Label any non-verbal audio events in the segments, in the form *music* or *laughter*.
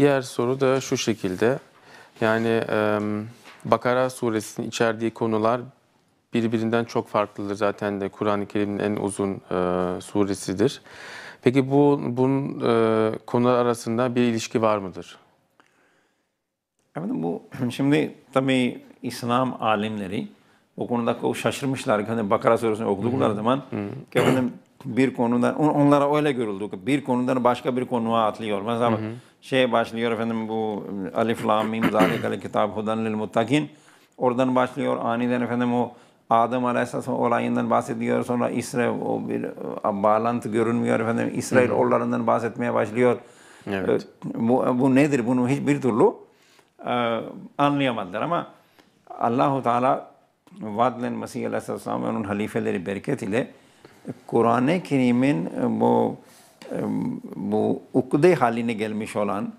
Diğer soru da şu şekilde. Yani e, Bakara suresinin içerdiği konular birbirinden çok farklıdır zaten de Kur'an-ı Kerim'in en uzun e, suresidir. Peki bu bunun e, konular arasında bir ilişki var mıdır? Efendim bu *clears throat* şimdi tabii İslam alimleri o konuda şaşırmışlar. Hani Bakara suresini okudukları zaman efendim bir konudan onlara öyle görüldü. Bir konudan başka bir konuya atlıyor. Mesela hı hı. şey başlıyor efendim bu e, Alif Lam Mim Zalikale Kitab Hudan lil Muttakin. Oradan başlıyor aniden efendim o Adem Aleyhisselam olayından bahsediyor. Sonra İsrail o bir e, bağlantı görünmüyor efendim. İsrail hı hı. oralarından bahsetmeye başlıyor. Evet. E, bu, bu nedir? Bunu hiçbir türlü anlayamadılar ama Allahu Teala Vadlen Mesih Aleyhisselam ve onun halifeleri bereket ile Kur'an-ı Kerim'in e, bu e, bu ukde haline gelmiş olan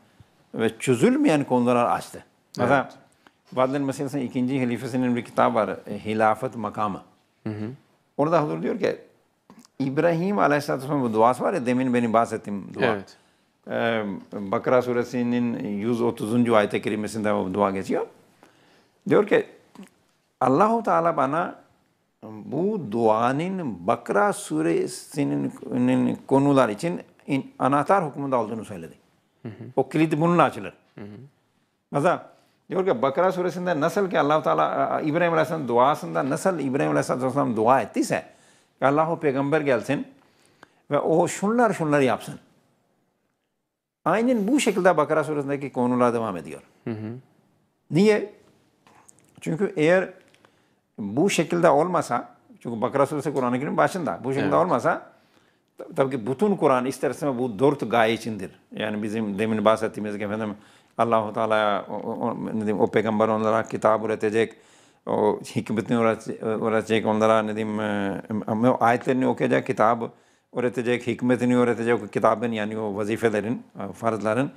ve çözülmeyen konular açtı. Mesela evet. Vadlen meselesinin ikinci hilifesinin bir kitabı var. E, Hilafet makamı. Hı hı. Orada Hazır diyor ki İbrahim Aleyhisselatü Vesselam'ın bu duası var ya demin benim bahsettiğim dua. Evet. Ee, Bakara suresinin 130. ayet-i kerimesinde bu dua geçiyor. Diyor ki Allahu Teala bana bu duanın Bakra suresinin konular için anahtar hükmünde olduğunu söyledi. Hı hı. O kilit bununla açılır. Hı hı. Mesela diyor ki Bakara suresinde nasıl ki allah Teala e, e, İbrahim Aleyhisselam duasında nasıl İbrahim Aleyhisselam dua ettiyse Allah'u peygamber gelsin ve o şunlar şunları yapsın. Aynen bu şekilde Bakara suresindeki konular devam ediyor. Hı hı. Niye? Çünkü eğer bu şekilde olmasa, çünkü Bakara Suresi Kur'an-ı Kerim başında, bu şekilde evet. olmasa tabii ki bütün Kur'an istersen bu dört gaye içindir. Yani bizim demin bahsettiğimiz gibi efendim u Teala o, o, o peygamber onlara kitap üretecek, o hikmetini öğretecek onlara ne diyeyim, e, e ayetlerini okuyacak, kitap öğretecek, hikmetini öğretecek o kitabın yani o vazifelerin, e, farzların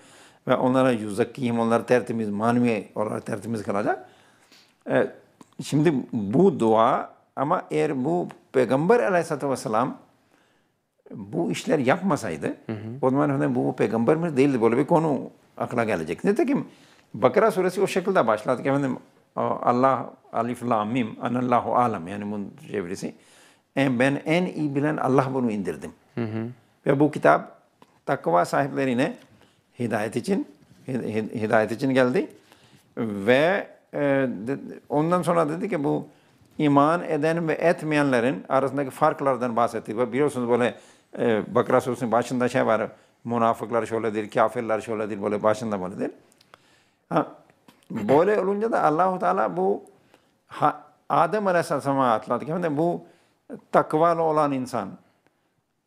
ve onlara yüzakiyim, onları tertemiz, manevi olarak tertemiz kılacak. E, Şimdi bu dua ama eğer bu Peygamber aleyhissalatü vesselam bu işler yapmasaydı hı hı. o zaman hani bu peygamber mi değildi böyle bir konu akla gelecek. Nitekim Bakara suresi o şekilde başladı ki efendim Allah alif la mim anallahu alam yani bunun çevirisi. En, ben en iyi bilen Allah bunu indirdim. Hı hı. Ve bu kitap takva sahiplerine hidayet için hidayet için geldi ve ee, ondan sonra dedi ki bu iman eden ve etmeyenlerin arasındaki farklardan bahsettik. Ve biliyorsunuz böyle e, Bakara suresunun başında şey var. Münafıklar şöyledir, kafirler şöyledir, böyle başında böyledir. Ha, böyle olunca da Allahu Teala bu ha, Adem Aleyhisselam'a atladı. Yani bu takvalı olan insan,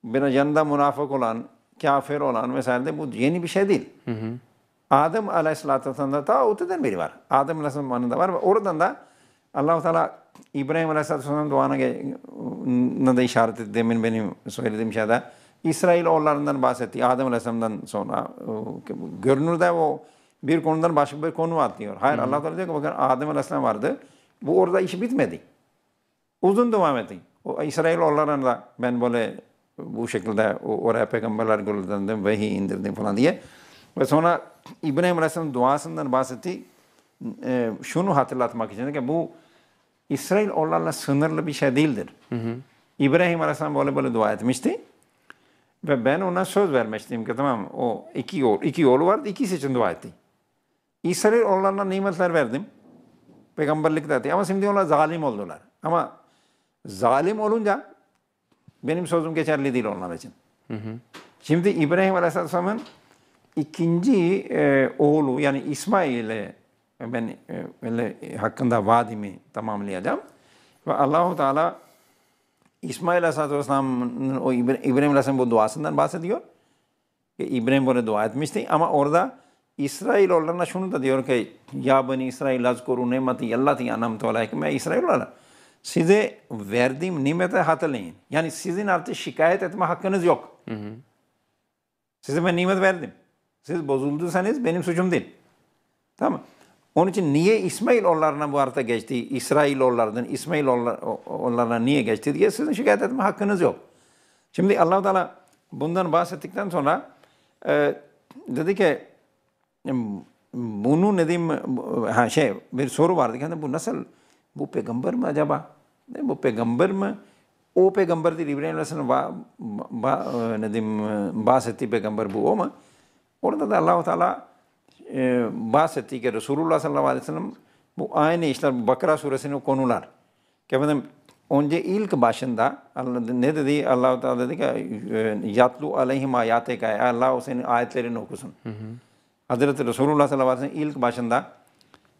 bir yanında münafık olan, kafir olan vesaire de bu yeni bir şey değil. Hı hı. Adem Aleyhisselatü Vesselam'da ta öteden beri var. Adem Aleyhisselatü var ve oradan da Allah-u Teala İbrahim Aleyhisselatü Vesselam duana da işaret etti. Demin benim söylediğim şeyde. İsrail oğullarından bahsetti. Adem Aleyhisselam'dan sonra görünürde o bir konudan başka bir konu atlıyor. Hayır Allah Teala diyor ki bakın Adem Aleyhisselam vardı. Bu orada iş bitmedi. Uzun devam etti. O İsrail oğullarına da ben böyle bu şekilde oraya peygamberler gönderdim, vahiy indirdim falan diye. Ve sonra İbrahim Aleyhisselam'ın duasından bahsetti. E, şunu hatırlatmak için ki bu İsrail olanla sınırlı bir şey değildir. Hı hı. İbrahim Aleyhisselam böyle böyle dua etmişti. Ve ben ona söz vermiştim ki tamam o iki yol iki yolu vardı ikisi için dua etti. İsrail olanla nimetler verdim. Peygamberlik de etti. Ama şimdi onlar zalim oldular. Ama zalim olunca benim sözüm geçerli değil onlar için. Hı hı. Şimdi İbrahim Aleyhisselam'ın ikinci e, oğlu yani İsmail'e ben e, öyle hakkında vaadimi tamamlayacağım. Ve Allahu Teala İsmail Aleyhisselatü Vesselam'ın o İbrahim Aleyhisselam'ın bu duasından bahsediyor. İbrahim böyle dua etmişti ama orada İsrail olanına şunu da diyor ki Ya beni İsrail azkuru nimeti Allah'ın anamtu aleykum. Ya İsrail olanlar size verdiğim nimete hatırlayın. Yani sizin artık şikayet etme hakkınız yok. Hı hı. Size ben nimet verdim. Siz bozulduysanız benim suçum değil. Tamam Onun için niye İsmail onlarına bu arada geçti, İsrail onlardan, İsmail onlarına niye geçti diye sizin şikayet etme hakkınız yok. Şimdi allah Teala bundan bahsettikten sonra e, dedi ki bunu ne diyeyim, ha şey bir soru vardı. Yani bu nasıl, bu peygamber mi acaba? Ne, bu peygamber mi? O peygamber değil, İbrahim Aleyhisselam e, ne diyeyim, e, bahsettiği peygamber bu o mu? Orada da Allahu Teala e, bahsettiği ki Resulullah sallallahu aleyhi ve sellem bu aynı işler Bakara suresinin konular. Ki efendim önce ilk başında ne dedi allah Teala dedi ki e, yatlu aleyhim ayateka Allah senin ayetlerini okusun. Hı hı. Hazreti Resulullah sallallahu aleyhi ve sellem ilk başında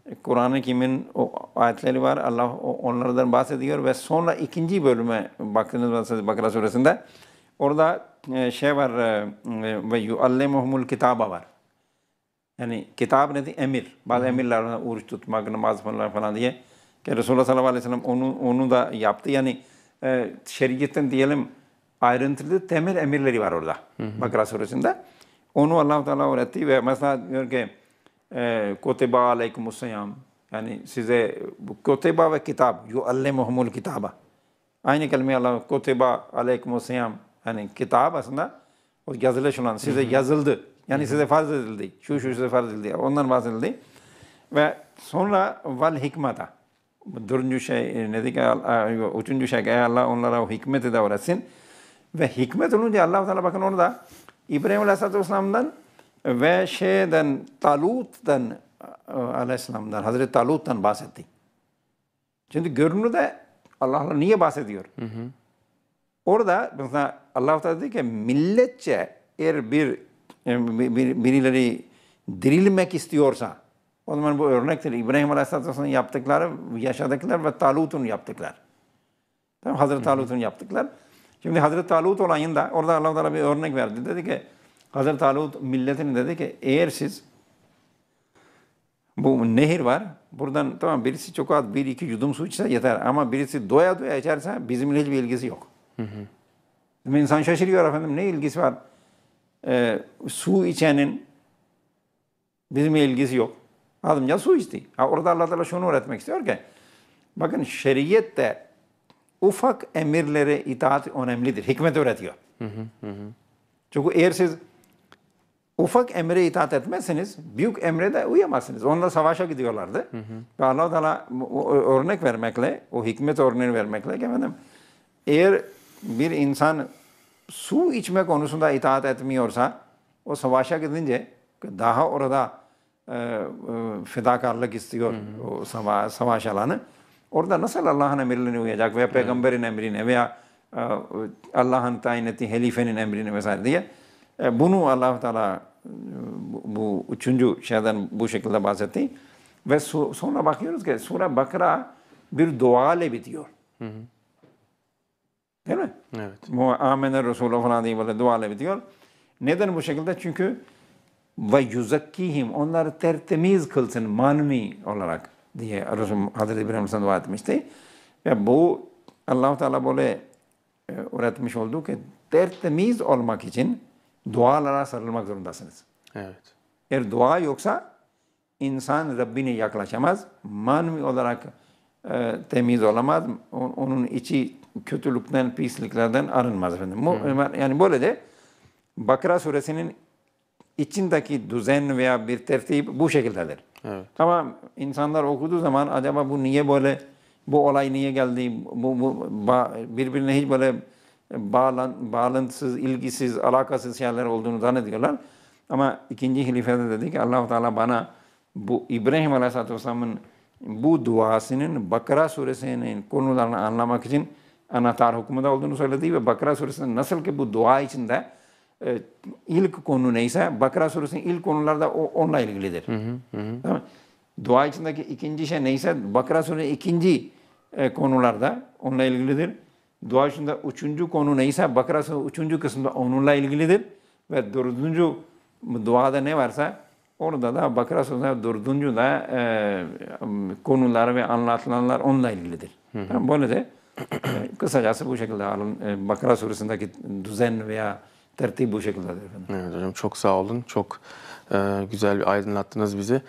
e, Kur'an-ı Kerim'in ayetleri var. Allah onlardan bahsediyor ve sonra ikinci bölüme baktığınız Bakara suresinde Orada e, şey var e, e, ve yuallemuhumul kitaba var. Yani kitap nedir emir. Bazı hmm. emirler Oruç tutmak, namaz falan falan diye. Ki Resulullah sallallahu aleyhi ve sellem onu, onu da yaptı. Yani e, şeriyetten diyelim ayrıntılı temel emirleri var orada. Hmm. Bakara suresinde. Onu allah Teala öğretti ve mesela diyor ki e, Kutiba aleykumussayam. Yani size kutiba ve kitap. Yuallemuhumul kitaba. Aynı kelimeyi Allah kutiba aleykumussayam Hani kitap aslında o yazılış olan size yazıldı. Yani Hı-hı. size farz edildi. Şu şu size farz edildi. Ondan bahsedildi. Ve sonra val hikmata. Dördüncü şey ne dedik? E, üçüncü şey ki Allah onlara o hikmeti de öğretsin. Ve hikmet olunca Allah-u Teala bakın orada İbrahim Aleyhisselatü ve şeyden Talut'tan e, Aleyhisselam'dan, Hazreti Talut'tan bahsetti. Şimdi görünürde Allah'la niye bahsediyor? Hı hı. Orada mesela allah Teala dedi ki milletçe eğer bir e, birileri dirilmek istiyorsa o zaman bu örnektir. İbrahim Aleyhisselatü Vesselam'ın yaptıkları, yaşadıklar ve Talut'un yaptıklar. Tamam, Hazreti Talut'un yaptıklar. Şimdi Hazreti Talut olayında orada allah Teala bir örnek verdi. Dedi ki Hazreti Talut milletini dedi ki eğer siz bu nehir var. Buradan tamam birisi çok az bir iki yudum su içse yeter ama birisi doya doya içerse bizimle hiçbir ilgisi yok. Hı hı. İnsan şaşırıyor efendim ne ilgisi var? Ee, su içenin bizim ilgisi yok. ya su içti. Ha, orada Allah Teala şunu öğretmek istiyor ki bakın şeriyette ufak emirlere itaat önemlidir. Hikmet öğretiyor. Hı hı hı. Çünkü eğer siz ufak emre itaat etmezseniz büyük emre de uyamazsınız. Onlar savaşa gidiyorlardı. Hı hı. Ve allah Teala örnek vermekle, o hikmet örneğini vermekle efendim, eğer bir insan su içme konusunda itaat etmiyorsa o savaşa gidince daha orada e, e fedakarlık istiyor hı hı. o sava, savaş alanı. Orada nasıl Allah'ın emirlerine uyacak veya peygamberin emrine veya e, Allah'ın tayin ettiği helifenin emrine vesaire diye. E, bunu allah Teala e, bu, bu üçüncü şeyden bu şekilde bahsetti. Ve su, sonra bakıyoruz ki Sure Bakara bir dua ile bitiyor. Hı hı. Değil mi? Evet. Bu amener Resulü falan diye böyle dua ediyor. Neden bu şekilde? Çünkü ve yuzakkihim onları tertemiz kılsın manvi olarak diye Resul Hazreti İbrahim Aleyhisselam dua etmişti. Ve bu allah Teala böyle e, öğretmiş oldu ki tertemiz olmak için dualara sarılmak zorundasınız. Evet. Eğer dua yoksa insan Rabbine yaklaşamaz. Manvi olarak e, temiz olamaz. Onun içi kötülükten, pisliklerden arınmaz efendim. Hı. Yani böyle de Bakara suresinin içindeki düzen veya bir tertip bu şekildedir. Evet. Ama insanlar okuduğu zaman acaba bu niye böyle, bu olay niye geldi, bu, bu birbirine hiç böyle bağlan, bağlantısız, ilgisiz, alakasız şeyler olduğunu zannediyorlar. Ama ikinci hilifede dedi ki allah Teala bana bu İbrahim Aleyhisselatü Vesselam'ın bu duasının Bakara suresinin konularını anlamak için anahtar hükmünde olduğunu söylediği ve Bakara suresinde nasıl ki bu dua içinde e, ilk konu neyse Bakara suresinin ilk konularda o, onunla ilgilidir. Hı hı hı. Tamam. Dua içindeki ikinci şey neyse Bakara suresinin ikinci e, konularda onunla ilgilidir. Dua içinde üçüncü konu neyse Bakara suresinin üçüncü kısımda onunla ilgilidir. Ve dördüncü duada ne varsa orada da Bakara suresinin dördüncü da e, konular ve anlatılanlar onunla ilgilidir. Hı hı. Tamam, böyle de *clears throat* Kısacası bu şekilde hanım. Bakara e, suresindeki düzen veya tertip bu şekildedir efendim. Evet hocam çok sağ olun. Çok e, güzel bir aydınlattınız bizi.